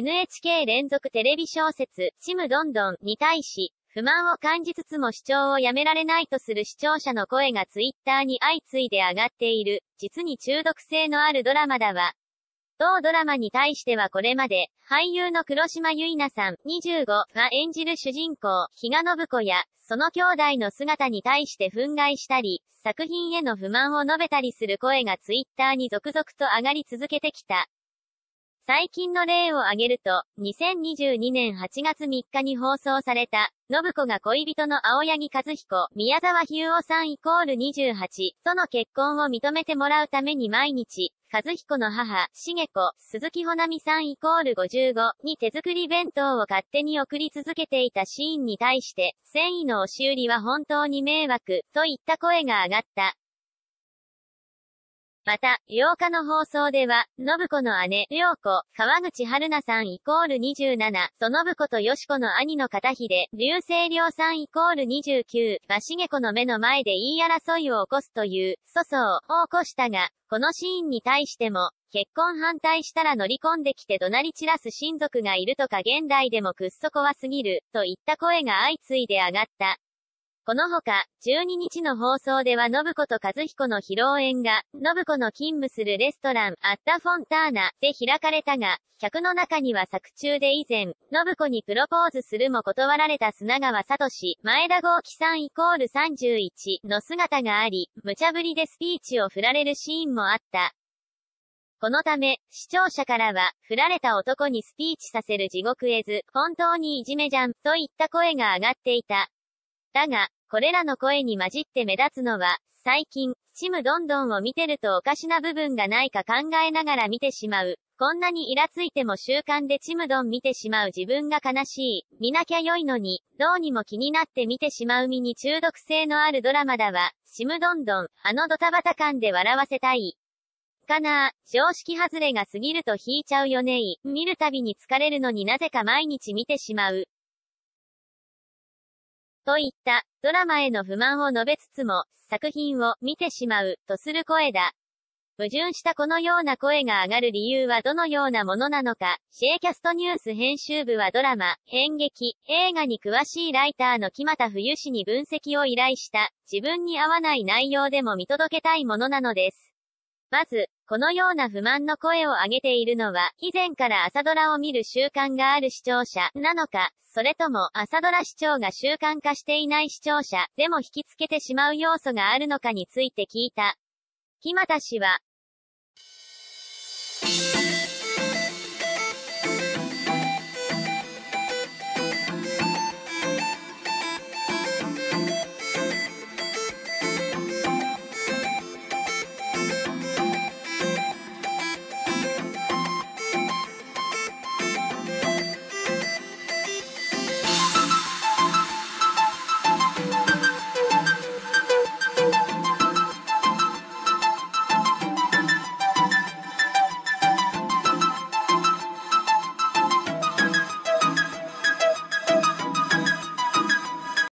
NHK 連続テレビ小説、ちむどんどんに対し、不満を感じつつも視聴をやめられないとする視聴者の声がツイッターに相次いで上がっている、実に中毒性のあるドラマだわ。同ドラマに対してはこれまで、俳優の黒島結菜さん、25が演じる主人公、比嘉信子や、その兄弟の姿に対して憤慨したり、作品への不満を述べたりする声がツイッターに続々と上がり続けてきた。最近の例を挙げると、2022年8月3日に放送された、信子が恋人の青柳和彦、宮沢日夫さんイコール28との結婚を認めてもらうために毎日、和彦の母、茂子、鈴木穂波さんイコール55に手作り弁当を勝手に送り続けていたシーンに対して、繊維の押し売りは本当に迷惑、といった声が上がった。また、8日の放送では、信子の姉、良子、川口春奈さんイコール27、と信子とよし子の兄の片秀、流星良さんイコール29、シゲ子の目の前で言い争いを起こすという、粗相を起こしたが、このシーンに対しても、結婚反対したら乗り込んできて怒鳴り散らす親族がいるとか現代でもくっそ怖すぎる、といった声が相次いで上がった。このほか、12日の放送では信子と和彦の披露宴が、信子の勤務するレストラン、アッタフォンターナで開かれたが、客の中には作中で以前、信子にプロポーズするも断られた砂川聡、前田豪樹さんイコール31の姿があり、無茶ぶりでスピーチを振られるシーンもあった。このため、視聴者からは、振られた男にスピーチさせる地獄絵図、本当にいじめじゃん、といった声が上がっていた。だが、これらの声に混じって目立つのは、最近、ちむどんどんを見てるとおかしな部分がないか考えながら見てしまう。こんなにイラついても習慣でちむどん見てしまう自分が悲しい。見なきゃ良いのに、どうにも気になって見てしまう身に中毒性のあるドラマだわ。ちむどんどん、あのドタバタ感で笑わせたい。かなぁ、常識外れが過ぎると引いちゃうよねい。見るたびに疲れるのになぜか毎日見てしまう。といった、ドラマへの不満を述べつつも、作品を見てしまう、とする声だ。矛盾したこのような声が上がる理由はどのようなものなのか、シェイキャストニュース編集部はドラマ、演劇、映画に詳しいライターの木又冬氏に分析を依頼した、自分に合わない内容でも見届けたいものなのです。まず、このような不満の声を上げているのは、以前から朝ドラを見る習慣がある視聴者なのか、それとも朝ドラ視聴が習慣化していない視聴者でも引きつけてしまう要素があるのかについて聞いた。木又氏は、